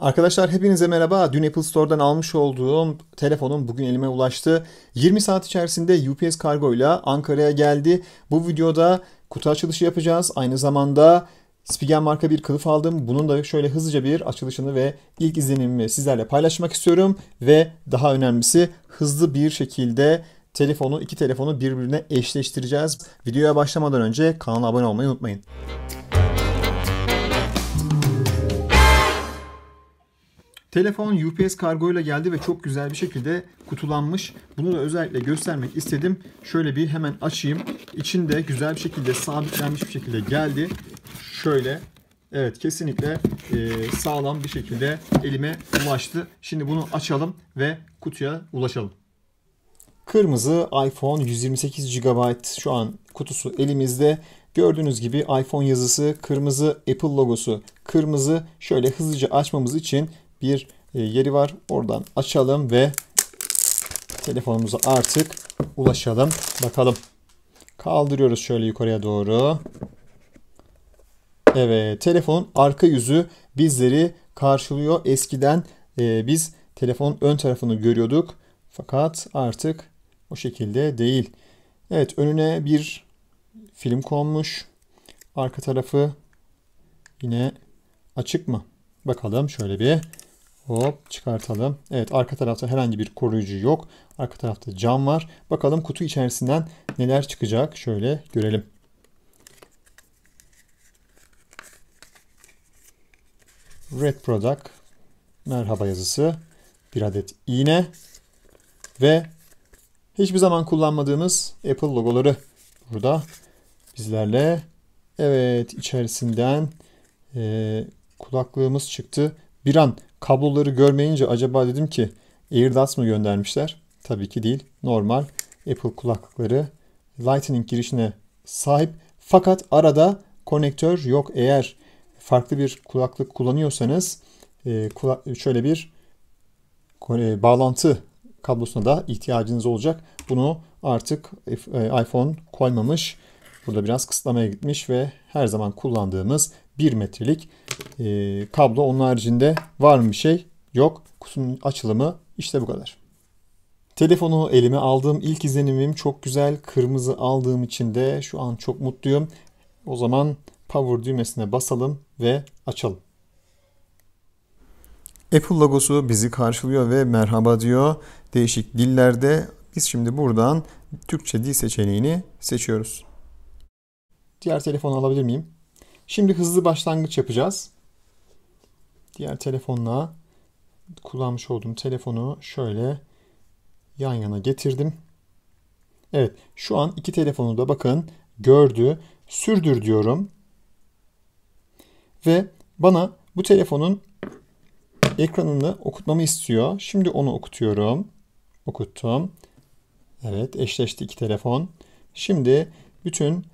Arkadaşlar hepinize merhaba. Dün Apple Store'dan almış olduğum telefonum bugün elime ulaştı. 20 saat içerisinde UPS kargo ile Ankara'ya geldi. Bu videoda kutu açılışı yapacağız. Aynı zamanda Spigen marka bir kılıf aldım. Bunun da şöyle hızlıca bir açılışını ve ilk izlenimimi sizlerle paylaşmak istiyorum. Ve daha önemlisi hızlı bir şekilde telefonu iki telefonu birbirine eşleştireceğiz. Videoya başlamadan önce kanala abone olmayı unutmayın. Telefon UPS kargoyla geldi ve çok güzel bir şekilde kutulanmış. Bunu da özellikle göstermek istedim. Şöyle bir hemen açayım. İçinde güzel bir şekilde sabitlenmiş bir şekilde geldi. Şöyle Evet kesinlikle e, sağlam bir şekilde elime ulaştı. Şimdi bunu açalım ve kutuya ulaşalım. Kırmızı iPhone 128 GB şu an kutusu elimizde. Gördüğünüz gibi iPhone yazısı, kırmızı Apple logosu, kırmızı. Şöyle hızlıca açmamız için bir e, yeri var. Oradan açalım ve telefonumuza artık ulaşalım. Bakalım. Kaldırıyoruz şöyle yukarıya doğru. Evet telefonun arka yüzü bizleri karşılıyor. Eskiden e, biz telefonun ön tarafını görüyorduk. Fakat artık o şekilde değil. Evet önüne bir film konmuş. Arka tarafı yine açık mı? Bakalım şöyle bir Hop çıkartalım. Evet arka tarafta herhangi bir koruyucu yok. Arka tarafta cam var. Bakalım kutu içerisinden neler çıkacak. Şöyle görelim. Red Product merhaba yazısı. Bir adet iğne ve hiçbir zaman kullanmadığımız Apple logoları burada bizlerle. Evet içerisinden e, kulaklığımız çıktı. Bir an kabloları görmeyince acaba dedim ki AirDots mı göndermişler? Tabii ki değil. Normal Apple kulaklıkları Lightning girişine sahip. Fakat arada konektör yok. Eğer farklı bir kulaklık kullanıyorsanız e, şöyle bir e, bağlantı kablosuna da ihtiyacınız olacak. Bunu artık e, iPhone koymamış. Burada biraz kısıtlamaya gitmiş ve her zaman kullandığımız 1 metrelik e, kablo. Onun haricinde var mı bir şey? Yok. Kutunun açılımı işte bu kadar. Telefonu elime aldığım ilk izlenimim çok güzel. Kırmızı aldığım için de şu an çok mutluyum. O zaman power düğmesine basalım ve açalım. Apple logosu bizi karşılıyor ve merhaba diyor. Değişik dillerde biz şimdi buradan Türkçe dil seçeneğini seçiyoruz. Diğer telefonu alabilir miyim? Şimdi hızlı başlangıç yapacağız. Diğer telefonla kullanmış olduğum telefonu şöyle yan yana getirdim. Evet şu an iki telefonu da bakın gördü. Sürdür diyorum. Ve bana bu telefonun ekranını okutmamı istiyor. Şimdi onu okutuyorum. Okuttum. Evet eşleşti iki telefon. Şimdi bütün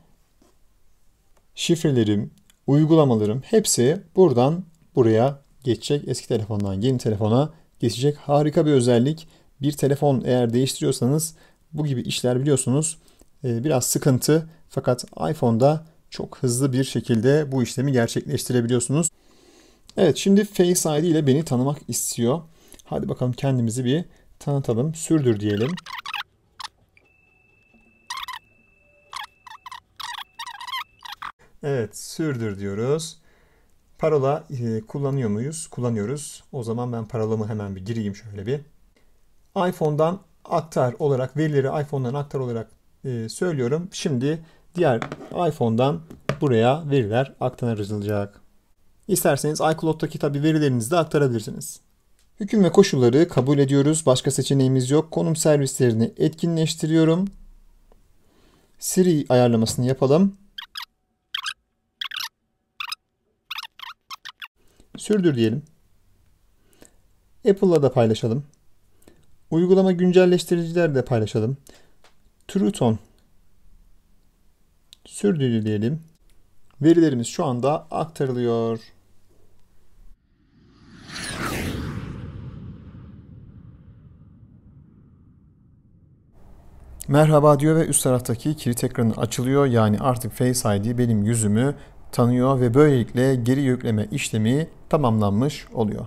şifrelerim, uygulamalarım hepsi buradan buraya geçecek. Eski telefondan yeni telefona geçecek. Harika bir özellik. Bir telefon eğer değiştiriyorsanız bu gibi işler biliyorsunuz e, biraz sıkıntı fakat iPhone'da çok hızlı bir şekilde bu işlemi gerçekleştirebiliyorsunuz. Evet şimdi Face ID ile beni tanımak istiyor. Hadi bakalım kendimizi bir tanıtalım. Sürdür diyelim. Evet sürdür diyoruz. Parola e, kullanıyor muyuz? Kullanıyoruz. O zaman ben parolamı hemen bir gireyim şöyle bir. iPhone'dan aktar olarak verileri iPhone'dan aktar olarak e, söylüyorum. Şimdi diğer iPhone'dan buraya veriler aktarılacak. İsterseniz iCloud'daki tabi verilerinizi de aktarabilirsiniz. Hüküm ve koşulları kabul ediyoruz. Başka seçeneğimiz yok. Konum servislerini etkinleştiriyorum. Siri ayarlamasını yapalım. Sürdür diyelim. Apple'la da paylaşalım. Uygulama güncelleştiriciler de paylaşalım. Truton sürdür diyelim. Verilerimiz şu anda aktarılıyor. Merhaba diyor ve üst taraftaki kilit ekranı açılıyor. Yani artık Face ID benim yüzümü tanıyor ve böylelikle geri yükleme işlemi tamamlanmış oluyor.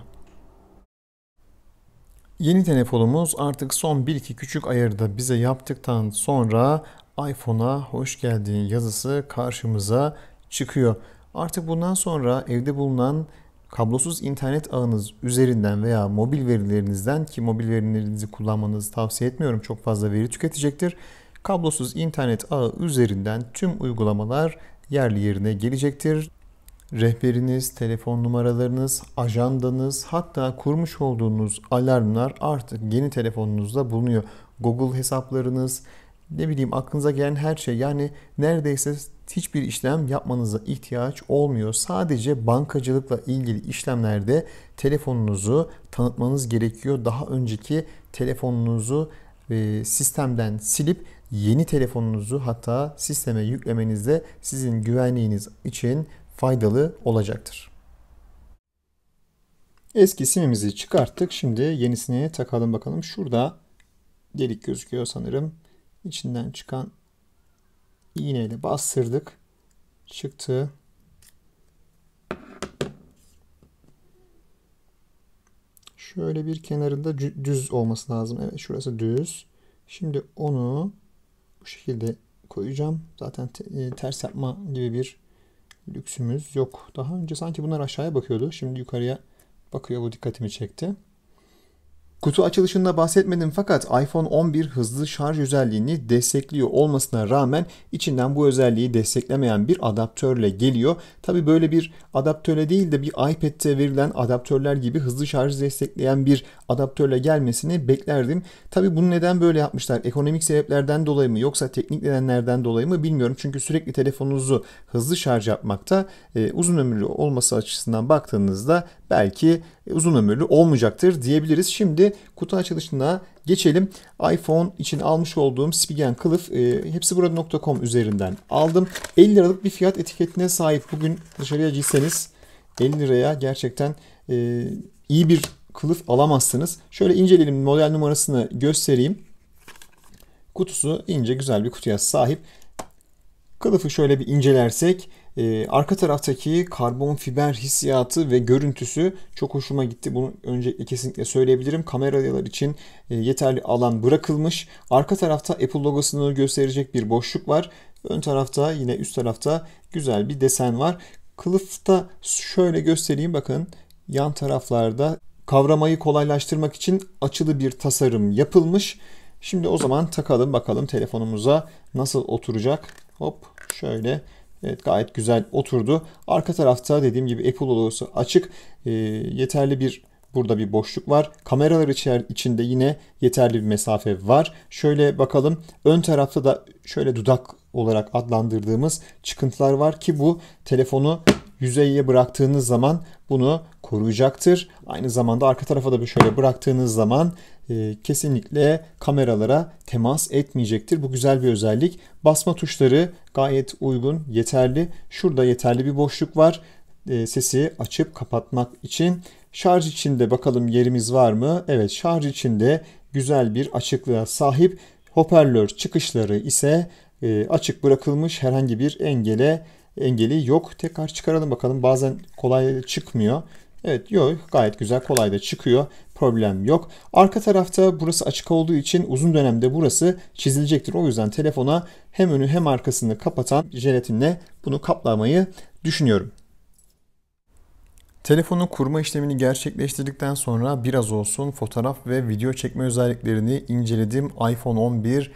Yeni telefonumuz artık son 1-2 küçük ayarı da bize yaptıktan sonra iPhone'a hoş geldin yazısı karşımıza çıkıyor. Artık bundan sonra evde bulunan kablosuz internet ağınız üzerinden veya mobil verilerinizden ki mobil verilerinizi kullanmanızı tavsiye etmiyorum çok fazla veri tüketecektir. Kablosuz internet ağı üzerinden tüm uygulamalar yerli yerine gelecektir. Rehberiniz, telefon numaralarınız, ajandanız, hatta kurmuş olduğunuz alarmlar artık yeni telefonunuzda bulunuyor. Google hesaplarınız, ne bileyim aklınıza gelen her şey yani neredeyse hiçbir işlem yapmanıza ihtiyaç olmuyor. Sadece bankacılıkla ilgili işlemlerde telefonunuzu tanıtmanız gerekiyor. Daha önceki telefonunuzu sistemden silip yeni telefonunuzu hatta sisteme yüklemeniz de sizin güvenliğiniz için faydalı olacaktır. Eski simimizi çıkarttık. Şimdi yenisini takalım bakalım. Şurada delik gözüküyor sanırım. İçinden çıkan iğneyle bastırdık. Çıktı. Şöyle bir kenarında düz olması lazım. Evet şurası düz. Şimdi onu şekilde koyacağım. Zaten te, e, ters yapma gibi bir lüksümüz yok. Daha önce sanki bunlar aşağıya bakıyordu. Şimdi yukarıya bakıyor. Bu dikkatimi çekti. Kutu açılışında bahsetmedim fakat iPhone 11 hızlı şarj özelliğini destekliyor olmasına rağmen içinden bu özelliği desteklemeyen bir adaptörle geliyor. Tabi böyle bir adaptöre değil de bir iPad'te verilen adaptörler gibi hızlı şarj destekleyen bir adaptörle gelmesini beklerdim. Tabi bunu neden böyle yapmışlar? Ekonomik sebeplerden dolayı mı yoksa teknik nedenlerden dolayı mı bilmiyorum. Çünkü sürekli telefonunuzu hızlı şarj yapmakta e, uzun ömürlü olması açısından baktığınızda belki e, uzun ömürlü olmayacaktır diyebiliriz. Şimdi Şimdi kutu açılışına geçelim. iPhone için almış olduğum Spigen kılıf e, hepsi burada.com üzerinden aldım. 50 liralık bir fiyat etiketine sahip. Bugün dışarıya giyseniz 50 liraya gerçekten e, iyi bir kılıf alamazsınız. Şöyle inceleyelim model numarasını göstereyim. Kutusu ince güzel bir kutuya sahip. Kılıfı şöyle bir incelersek ee, arka taraftaki karbon fiber hissiyatı ve görüntüsü çok hoşuma gitti. Bunu öncelikle kesinlikle söyleyebilirim. Kameralar için e, yeterli alan bırakılmış. Arka tarafta Apple logosunu gösterecek bir boşluk var. Ön tarafta yine üst tarafta güzel bir desen var. Kılıfta şöyle göstereyim bakın. Yan taraflarda kavramayı kolaylaştırmak için açılı bir tasarım yapılmış. Şimdi o zaman takalım bakalım telefonumuza nasıl oturacak. Hop şöyle Evet gayet güzel oturdu. Arka tarafta dediğim gibi Apple logosu açık. E, yeterli bir burada bir boşluk var. Kameralar içer, içinde yine yeterli bir mesafe var. Şöyle bakalım. Ön tarafta da şöyle dudak olarak adlandırdığımız çıkıntılar var ki bu telefonu yüzeye bıraktığınız zaman bunu koruyacaktır. Aynı zamanda arka tarafa da bir şöyle bıraktığınız zaman ee, kesinlikle kameralara temas etmeyecektir. Bu güzel bir özellik. Basma tuşları gayet uygun, yeterli. Şurada yeterli bir boşluk var e, sesi açıp kapatmak için. Şarj içinde bakalım yerimiz var mı? Evet şarj içinde güzel bir açıklığa sahip. Hoparlör çıkışları ise e, açık bırakılmış herhangi bir engele engeli yok. Tekrar çıkaralım bakalım. Bazen kolay çıkmıyor. Evet yok gayet güzel kolay da çıkıyor problem yok. Arka tarafta burası açık olduğu için uzun dönemde burası çizilecektir. O yüzden telefona hem önü hem arkasını kapatan jelatinle bunu kaplamayı düşünüyorum. Telefonu kurma işlemini gerçekleştirdikten sonra biraz olsun fotoğraf ve video çekme özelliklerini inceledim. iPhone 11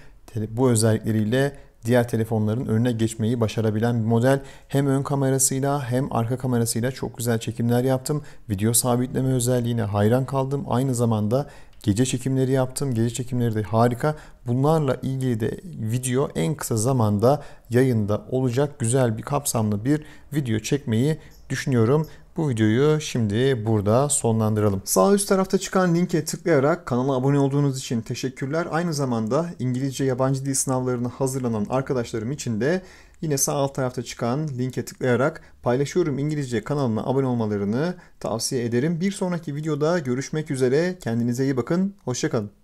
bu özellikleriyle diğer telefonların önüne geçmeyi başarabilen bir model. Hem ön kamerasıyla hem arka kamerasıyla çok güzel çekimler yaptım. Video sabitleme özelliğine hayran kaldım. Aynı zamanda Gece çekimleri yaptım. Gece çekimleri de harika. Bunlarla ilgili de video en kısa zamanda yayında olacak güzel bir kapsamlı bir video çekmeyi düşünüyorum. Bu videoyu şimdi burada sonlandıralım. Sağ üst tarafta çıkan linke tıklayarak kanala abone olduğunuz için teşekkürler. Aynı zamanda İngilizce yabancı dil sınavlarını hazırlanan arkadaşlarım için de yine sağ alt tarafta çıkan linke tıklayarak paylaşıyorum İngilizce kanalına abone olmalarını tavsiye ederim. Bir sonraki videoda görüşmek üzere. Kendinize iyi bakın. Hoşçakalın.